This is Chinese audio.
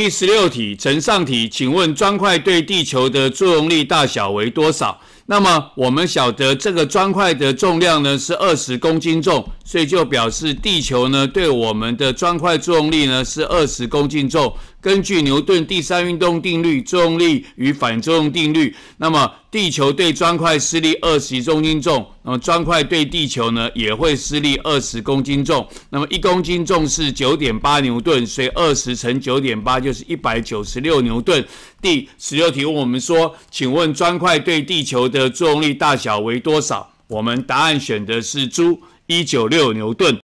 第十六题，呈上题，请问砖块对地球的作用力大小为多少？那么我们晓得这个砖块的重量呢是二十公斤重，所以就表示地球呢对我们的砖块作用力呢是二十公斤重。根据牛顿第三运动定律，作用力与反作用定律，那么地球对砖块施力二十公斤重，那么砖块对地球呢也会施力二十公斤重。那么一公斤重是九点八牛顿，所以二十乘九点八就是一百九十六牛顿。第十六题，问我们说，请问砖块对地球的作用力大小为多少？我们答案选的是猪一九六牛顿。